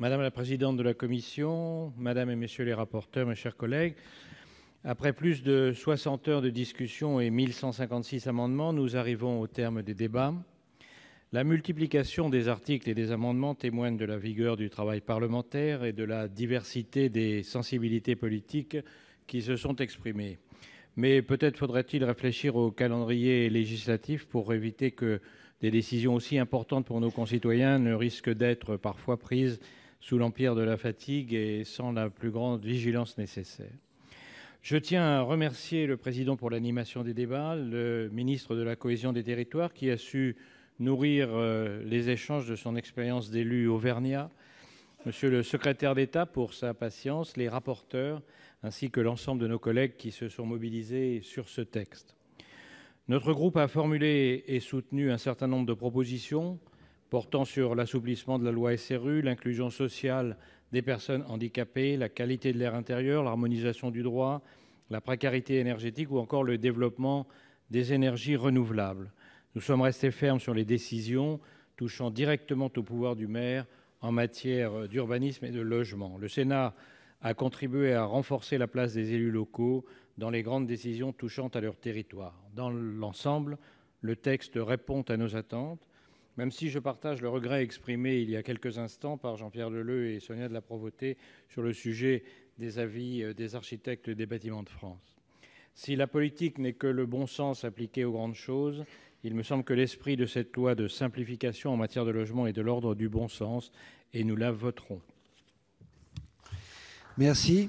Madame la présidente de la commission, madame, messieurs les rapporteurs, mes chers collègues, après plus de 60 heures de discussion et 1156 amendements, nous arrivons au terme des débats. La multiplication des articles et des amendements témoigne de la vigueur du travail parlementaire et de la diversité des sensibilités politiques qui se sont exprimées. Mais peut-être faudrait-il réfléchir au calendrier législatif pour éviter que des décisions aussi importantes pour nos concitoyens ne risquent d'être parfois prises sous l'empire de la fatigue et sans la plus grande vigilance nécessaire. Je tiens à remercier le président pour l'animation des débats, le ministre de la cohésion des territoires qui a su nourrir euh, les échanges de son expérience d'élu auvergnat, monsieur le secrétaire d'État pour sa patience, les rapporteurs ainsi que l'ensemble de nos collègues qui se sont mobilisés sur ce texte. Notre groupe a formulé et soutenu un certain nombre de propositions portant sur l'assouplissement de la loi SRU, l'inclusion sociale des personnes handicapées, la qualité de l'air intérieur, l'harmonisation du droit, la précarité énergétique ou encore le développement des énergies renouvelables. Nous sommes restés fermes sur les décisions touchant directement au pouvoir du maire en matière d'urbanisme et de logement. Le Sénat a contribué à renforcer la place des élus locaux dans les grandes décisions touchant à leur territoire. Dans l'ensemble, le texte répond à nos attentes même si je partage le regret exprimé il y a quelques instants par Jean-Pierre Leleu et Sonia de la Provoté sur le sujet des avis euh, des architectes des bâtiments de France. Si la politique n'est que le bon sens appliqué aux grandes choses, il me semble que l'esprit de cette loi de simplification en matière de logement est de l'ordre du bon sens et nous la voterons. Merci.